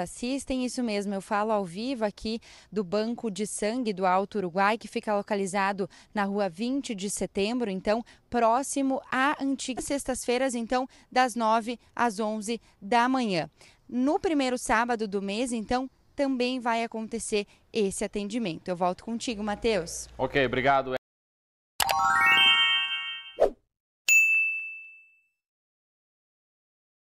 assistem, isso mesmo, eu falo ao vivo aqui do Banco de Sangue do Alto Uruguai, que fica localizado na rua 20 de setembro, então próximo à antiga sextas-feiras, então das 9 às 11 da manhã. No primeiro sábado do mês, então, também vai acontecer esse atendimento. Eu volto contigo, Matheus. Ok, obrigado.